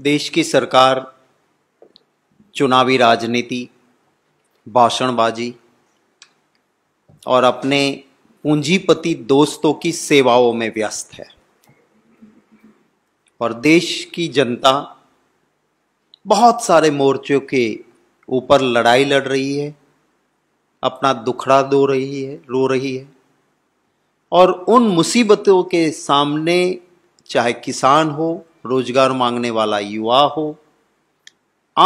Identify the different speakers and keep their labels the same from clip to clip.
Speaker 1: देश की सरकार चुनावी राजनीति भाषणबाजी और अपने पूंजीपति दोस्तों की सेवाओं में व्यस्त है और देश की जनता बहुत सारे मोर्चों के ऊपर लड़ाई लड़ रही है अपना दुखड़ा दो रही है रो रही है और उन मुसीबतों के सामने चाहे किसान हो रोजगार मांगने वाला युवा हो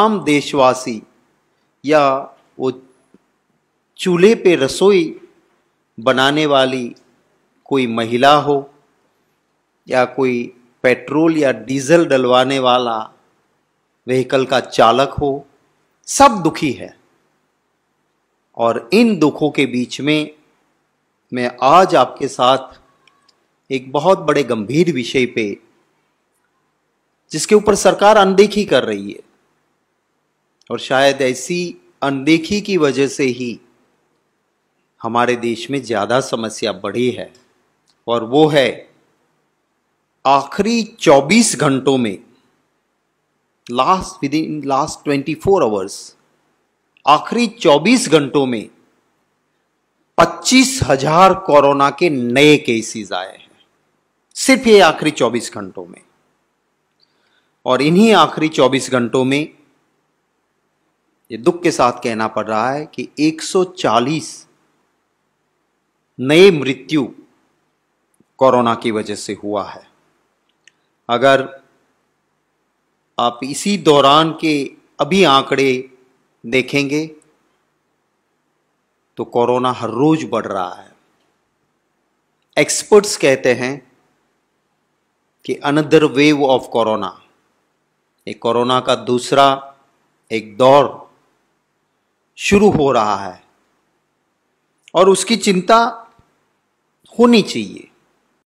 Speaker 1: आम देशवासी या वो चूल्हे पे रसोई बनाने वाली कोई महिला हो या कोई पेट्रोल या डीजल डलवाने वाला व्हीकल का चालक हो सब दुखी है और इन दुखों के बीच में मैं आज आपके साथ एक बहुत बड़े गंभीर विषय पे जिसके ऊपर सरकार अनदेखी कर रही है और शायद ऐसी अनदेखी की वजह से ही हमारे देश में ज़्यादा समस्या बढ़ी है और वो है आखिरी 24 घंटों में लास्ट विद इन लास्ट 24 आवर्स आखिरी 24 घंटों में पच्चीस हजार कोरोना के नए केसेस आए हैं सिर्फ ये आखिरी 24 घंटों में और इन्हीं आखिरी 24 घंटों में ये दुख के साथ कहना पड़ रहा है कि 140 नए मृत्यु कोरोना की वजह से हुआ है अगर आप इसी दौरान के अभी आंकड़े देखेंगे तो कोरोना हर रोज बढ़ रहा है एक्सपर्ट्स कहते हैं कि अनदर वेव ऑफ कोरोना ये कोरोना का दूसरा एक दौर शुरू हो रहा है और उसकी चिंता होनी चाहिए